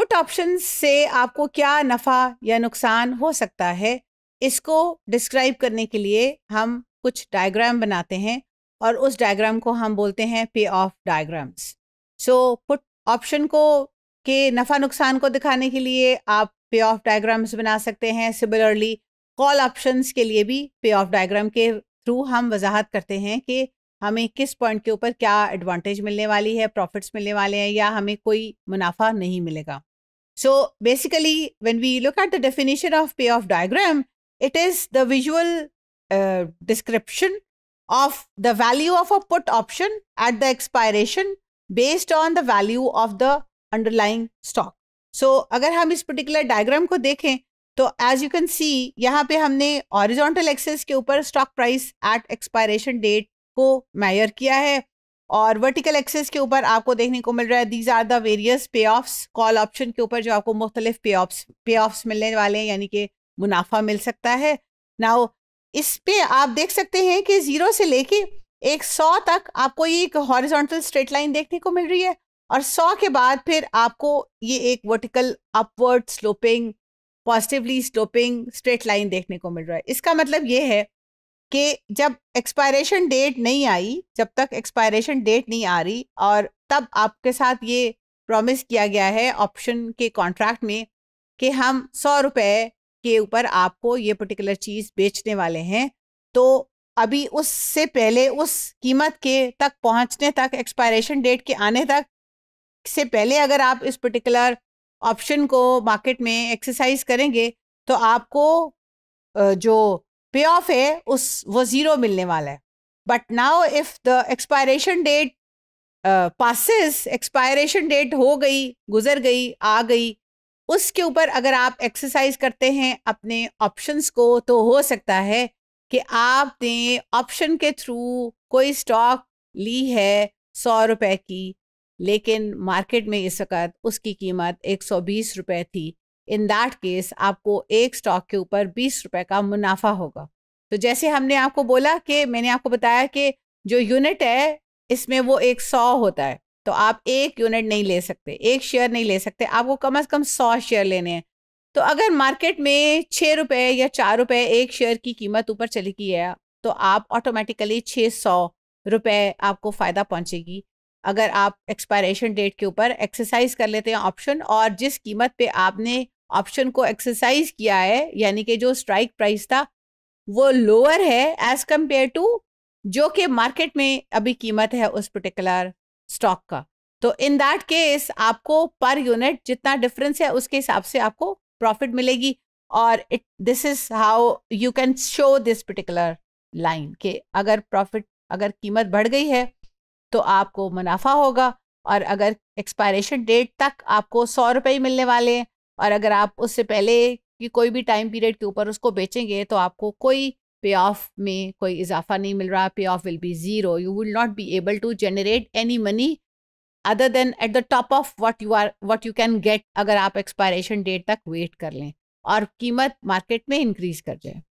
Put option से आपको क्या नफ़ा या नुकसान हो सकता है इसको डिस्क्राइब करने के लिए हम कुछ डायग्राम बनाते हैं और उस डायग्राम को हम बोलते हैं pay off diagrams so put option को के नफ़ा नुकसान को दिखाने के लिए आप पे ऑफ डायग्राम्स बना सकते हैं सिमिलरली कॉल ऑप्शंस के लिए भी पे ऑफ डायग्राम के थ्रू हम वजाहत करते हैं कि हमें किस पॉइंट के ऊपर क्या एडवांटेज मिलने वाली है प्रॉफिट्स मिलने वाले हैं या हमें कोई मुनाफा नहीं मिलेगा So basically, when we look at the definition of payoff diagram, it is the visual uh, description of the value of a put option at the expiration based on the value of the underlying stock. So अगर हम इस particular diagram को देखें तो as you can see यहाँ पे हमने horizontal axis के ऊपर stock price at expiration date को मेयर किया है और वर्टिकल एक्सेस के ऊपर आपको देखने को मिल रहा है these are the various pay offs call option के ऊपर जो आपको मुख्तलिफ पे ऑफ्स पे ऑफ्स मिलने वाले हैं यानी कि मुनाफा मिल सकता है नाउ इस पे आप देख सकते हैं कि ज़ीरो से लेके एक सौ तक आपको ये एक हॉरिजॉन्टल स्ट्रेट लाइन देखने को मिल रही है और सौ के बाद फिर आपको ये एक vertical upward sloping positively sloping straight line देखने को मिल रहा है इसका मतलब ये है कि जब एक्सपायरेशन डेट नहीं आई जब तक एक्सपायरेशन डेट नहीं आ रही और तब आपके साथ ये प्रॉमिस किया गया है ऑप्शन के कॉन्ट्रैक्ट में कि हम सौ रुपये के ऊपर आपको ये पर्टिकुलर चीज़ बेचने वाले हैं तो अभी उससे पहले उस कीमत के तक पहुंचने तक एक्सपायरेशन डेट के आने तक से पहले अगर आप इस पर्टिकुलर ऑप्शन को मार्केट में एक्सरसाइज करेंगे तो आपको जो पे ऑफ है उस वो ज़ीरो मिलने वाला है but now if the expiration date passes expiration date हो गई गुजर गई आ गई उसके ऊपर अगर आप एक्सरसाइज करते हैं अपने ऑप्शंस को तो हो सकता है कि आपने ऑप्शन के थ्रू कोई स्टॉक ली है सौ रुपए की लेकिन मार्केट में इस वक्त उसकी कीमत एक सौ बीस रुपए थी इन दैट केस आपको एक स्टॉक के ऊपर बीस रुपए का मुनाफा होगा तो जैसे हमने आपको बोला कि मैंने आपको बताया कि जो यूनिट है इसमें वो एक सौ होता है तो आप एक यूनिट नहीं ले सकते एक शेयर नहीं ले सकते आपको कम से कम सौ शेयर लेने हैं तो अगर मार्केट में छः रुपये या चार रुपये एक शेयर की कीमत ऊपर चली गई है तो आप ऑटोमेटिकली छः सौ रुपये आपको फ़ायदा पहुंचेगी अगर आप एक्सपायरेशन डेट के ऊपर एक्सरसाइज कर लेते हैं ऑप्शन और जिस कीमत पे आपने ऑप्शन को एक्सरसाइज किया है यानी कि जो स्ट्राइक प्राइस था वो लोअर है एज कम्पेयर टू जो कि मार्केट में अभी कीमत है उस पर्टिकुलर स्टॉक का तो इन दैट केस आपको पर यूनिट जितना डिफरेंस है उसके हिसाब से आपको प्रॉफिट मिलेगी और it this is how you can show this particular line के अगर प्रॉफिट अगर कीमत बढ़ गई है तो आपको मुनाफा होगा और अगर एक्सपायरेशन डेट तक आपको सौ रुपये मिलने वाले हैं और अगर आप उससे पहले कि कोई भी टाइम पीरियड के ऊपर उसको बेचेंगे तो आपको कोई पे ऑफ में कोई इजाफा नहीं मिल रहा pay off will be zero you will not be able to generate any money other than at the top of what you are what you can get अगर आप एक्सपायरेशन डेट तक वेट कर लें और कीमत मार्केट में increase कर जाए